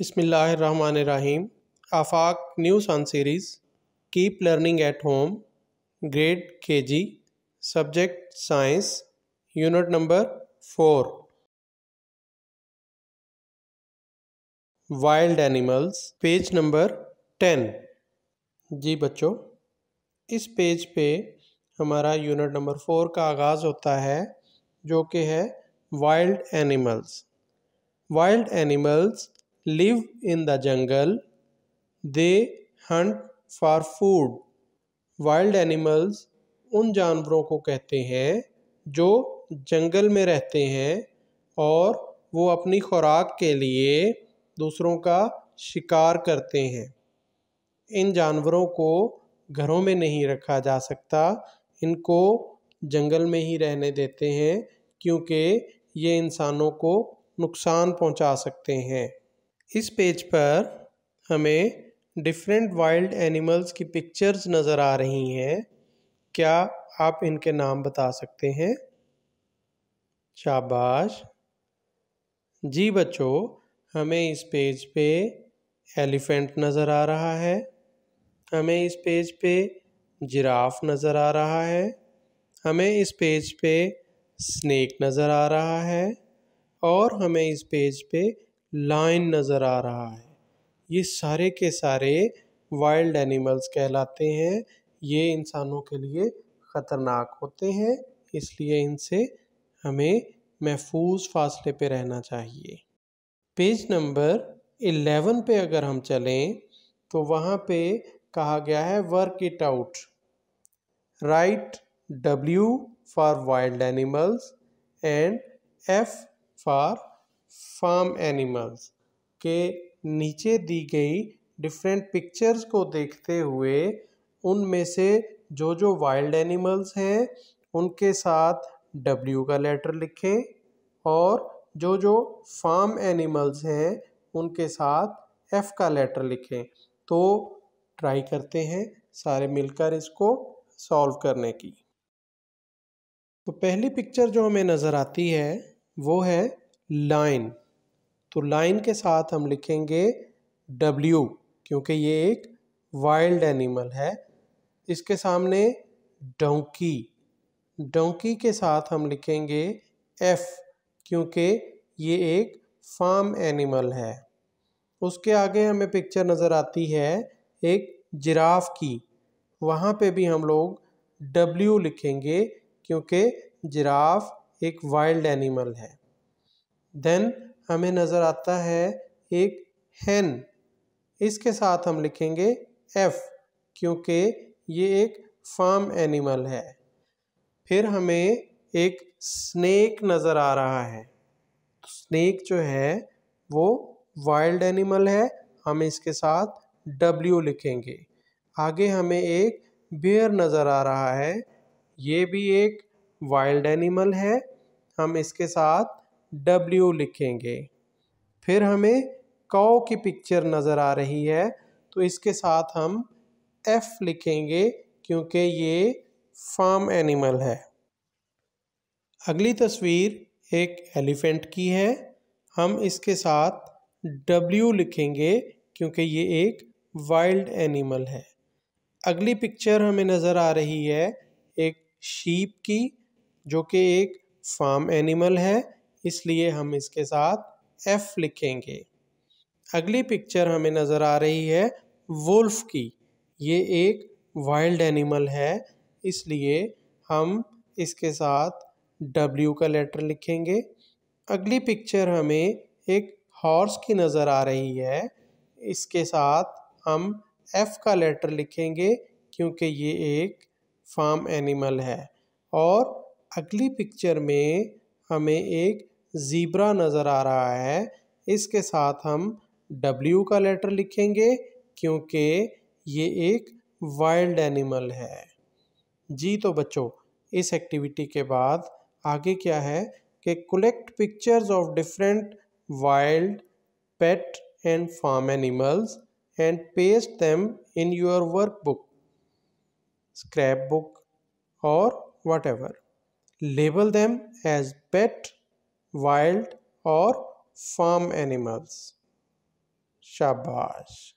बसमीम आफाक new sun series keep learning at home grade K G subject science unit number four wild animals page number ten जी बच्चों इस page पे हमारा यूनिट नंबर फोर का आगाज़ होता है जो कि है wild animals wild animals live in the jungle they hunt for food wild animals उन जानवरों को कहते हैं जो जंगल में रहते हैं और वो अपनी खुराक के लिए दूसरों का शिकार करते हैं इन जानवरों को घरों में नहीं रखा जा सकता इनको जंगल में ही रहने देते हैं क्योंकि ये इंसानों को नुकसान पहुंचा सकते हैं इस पेज पर हमें डिफरेंट वाइल्ड एनिमल्स की पिक्चर्स नज़र आ रही हैं क्या आप इनके नाम बता सकते हैं शाबाश जी बच्चों हमें इस पेज पे एलिफेंट नज़र आ रहा है हमें इस पेज पे जिराफ नज़र आ रहा है हमें इस पेज पे स्नेक नज़र आ रहा है और हमें इस पेज पे लाइन नज़र आ रहा है ये सारे के सारे वाइल्ड एनिमल्स कहलाते हैं ये इंसानों के लिए ख़तरनाक होते हैं इसलिए इनसे हमें महफूज फासले पे रहना चाहिए पेज नंबर 11 पे अगर हम चलें तो वहाँ पे कहा गया है work it out write W for wild animals and F for farm animals के नीचे दी गई डिफरेंट पिक्चर्स को देखते हुए उनमें से जो जो वाइल्ड एनिमल्स हैं उनके साथ डब्ल्यू का लेटर लिखें और जो जो फार्म एनिमल्स हैं उनके साथ एफ़ का लेटर लिखें तो ट्राई करते हैं सारे मिलकर इसको सॉल्व करने की तो पहली पिक्चर जो हमें नज़र आती है वो है लाइन तो लाइन के साथ हम लिखेंगे डब्ल्यू क्योंकि ये एक वाइल्ड एनिमल है इसके सामने डोंकी डोंकी के साथ हम लिखेंगे एफ़ क्योंकि ये एक फार्म एनिमल है उसके आगे हमें पिक्चर नज़र आती है एक जिराफ की वहाँ पे भी हम लोग W लिखेंगे क्योंकि जिराफ एक वाइल्ड एनिमल है देन हमें नज़र आता है एक हैन इसके साथ हम लिखेंगे एफ़ क्योंकि ये एक फार्म एनिमल है फिर हमें एक स्नेक नज़र आ रहा है स्नेक जो है वो वाइल्ड एनिमल है हम इसके साथ डब्ल्यू लिखेंगे आगे हमें एक बियर नज़र आ रहा है ये भी एक वाइल्ड एनिमल है हम इसके साथ डब्ल्यू लिखेंगे फिर हमें कौ की पिक्चर नज़र आ रही है तो इसके साथ हम एफ़ लिखेंगे क्योंकि ये फार्म एनिमल है अगली तस्वीर एक एलिफेंट की है हम इसके साथ डब्ल्यू लिखेंगे क्योंकि ये एक वाइल्ड एनिमल है अगली पिक्चर हमें नज़र आ रही है एक शीप की जो कि एक फार्म एनिमल है इसलिए हम इसके साथ एफ लिखेंगे अगली पिक्चर हमें नज़र आ रही है वुल्फ की ये एक वाइल्ड एनिमल है इसलिए हम इसके साथ डब्ल्यू का लेटर लिखेंगे अगली पिक्चर हमें एक हॉर्स की नज़र आ रही है इसके साथ हम एफ़ का लेटर लिखेंगे क्योंकि ये एक फार्म एनिमल है और अगली पिक्चर में हमें एक ज़ीब्रा नज़र आ रहा है इसके साथ हम W का लेटर लिखेंगे क्योंकि ये एक वाइल्ड एनिमल है जी तो बच्चों इस एक्टिविटी के बाद आगे क्या है कि collect pictures of different wild pet and farm animals and paste them in your work book scrap book और whatever label them as pet wild और फार्म एनिमल्स शाबाश